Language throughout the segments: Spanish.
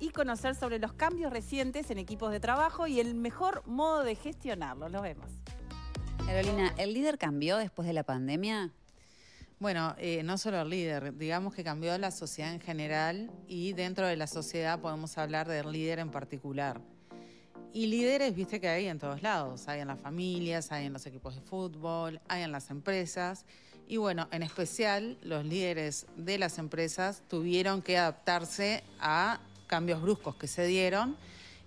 y conocer sobre los cambios recientes en equipos de trabajo y el mejor modo de gestionarlos. Lo vemos. Carolina, ¿el líder cambió después de la pandemia? Bueno, eh, no solo el líder, digamos que cambió la sociedad en general y dentro de la sociedad podemos hablar del líder en particular. Y líderes, viste que hay en todos lados, hay en las familias, hay en los equipos de fútbol, hay en las empresas. Y bueno, en especial los líderes de las empresas tuvieron que adaptarse a cambios bruscos que se dieron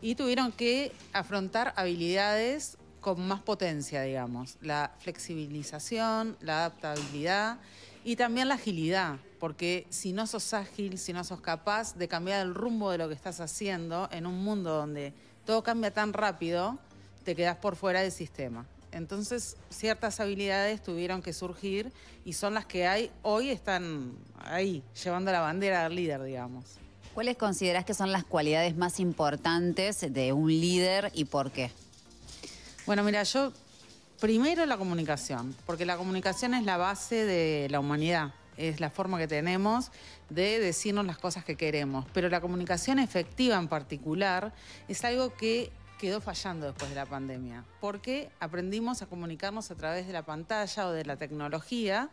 y tuvieron que afrontar habilidades con más potencia, digamos, la flexibilización, la adaptabilidad y también la agilidad, porque si no sos ágil, si no sos capaz de cambiar el rumbo de lo que estás haciendo en un mundo donde todo cambia tan rápido, te quedas por fuera del sistema. Entonces, ciertas habilidades tuvieron que surgir y son las que hay hoy están ahí, llevando la bandera del líder, digamos. ¿Cuáles considerás que son las cualidades más importantes de un líder y por qué? Bueno, mira, yo primero la comunicación, porque la comunicación es la base de la humanidad, es la forma que tenemos de decirnos las cosas que queremos, pero la comunicación efectiva en particular es algo que quedó fallando después de la pandemia, porque aprendimos a comunicarnos a través de la pantalla o de la tecnología.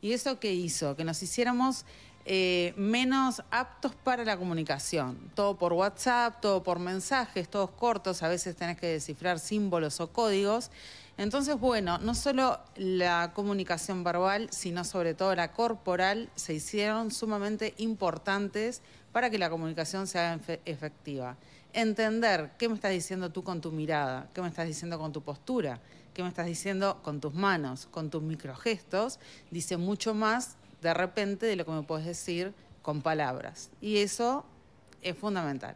¿Y eso qué hizo? Que nos hiciéramos eh, menos aptos para la comunicación. Todo por WhatsApp, todo por mensajes, todos cortos, a veces tenés que descifrar símbolos o códigos. Entonces, bueno, no solo la comunicación verbal, sino sobre todo la corporal, se hicieron sumamente importantes para que la comunicación sea efectiva. Entender qué me estás diciendo tú con tu mirada, qué me estás diciendo con tu postura, qué me estás diciendo con tus manos, con tus microgestos, dice mucho más de repente de lo que me puedes decir con palabras. Y eso es fundamental.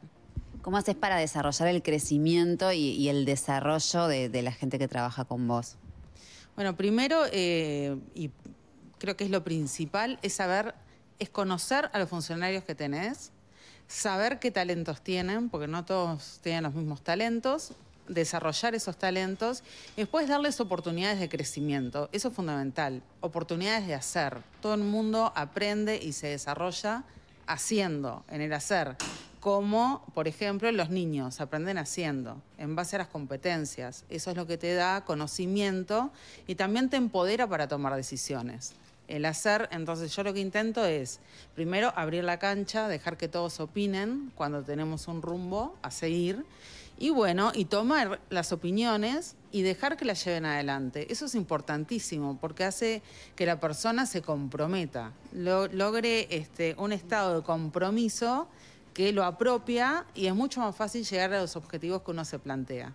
¿Cómo haces para desarrollar el crecimiento y, el desarrollo de, la gente que trabaja con vos? Bueno, primero, eh, y creo que es lo principal, es saber, es conocer a los funcionarios que tenés, saber qué talentos tienen, porque no todos tienen los mismos talentos, desarrollar esos talentos y después darles oportunidades de crecimiento. Eso es fundamental, oportunidades de hacer. Todo el mundo aprende y se desarrolla haciendo, en el hacer. Como, por ejemplo, los niños aprenden haciendo, en base a las competencias. Eso es lo que te da conocimiento y también te empodera para tomar decisiones el hacer. Entonces yo lo que intento es, primero, abrir la cancha, dejar que todos opinen cuando tenemos un rumbo a seguir. Y bueno, y tomar las opiniones y dejar que las lleven adelante. Eso es importantísimo porque hace que la persona se comprometa, logre este, un estado de compromiso que lo apropia y es mucho más fácil llegar a los objetivos que uno se plantea.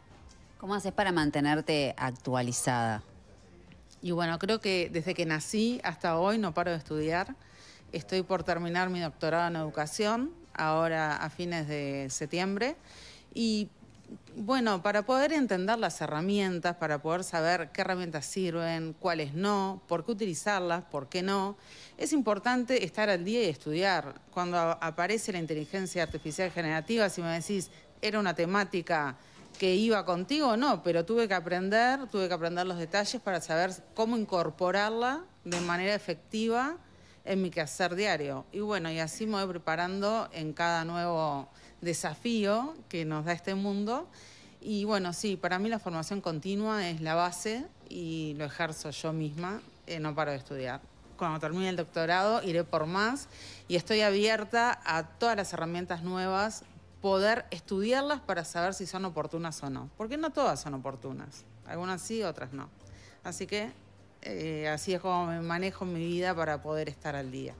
¿Cómo haces para mantenerte actualizada? Y bueno, creo que desde que nací hasta hoy no paro de estudiar. Estoy por terminar mi doctorado en educación, ahora a fines de septiembre. Y bueno, para poder entender las herramientas, para poder saber qué herramientas sirven, cuáles no, por qué utilizarlas, por qué no, es importante estar al día y estudiar. Cuando aparece la inteligencia artificial generativa, si me decís, era una temática que iba contigo o no, pero tuve que aprender, tuve que aprender los detalles para saber cómo incorporarla de manera efectiva en mi quehacer diario. Y bueno, y así me voy preparando en cada nuevo desafío que nos da este mundo. Y bueno, sí, para mí la formación continua es la base y lo ejerzo yo misma, eh, no paro de estudiar. Cuando termine el doctorado iré por más y estoy abierta a todas las herramientas nuevas poder estudiarlas para saber si son oportunas o no. Porque no todas son oportunas. Algunas sí, otras no. Así que eh, así es como manejo mi vida para poder estar al día.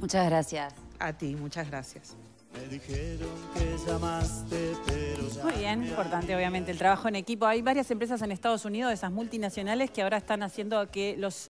Muchas gracias. A ti, muchas gracias. Me dijeron que llamaste, pero Muy bien, importante obviamente el trabajo en equipo. Hay varias empresas en Estados Unidos, esas multinacionales, que ahora están haciendo que los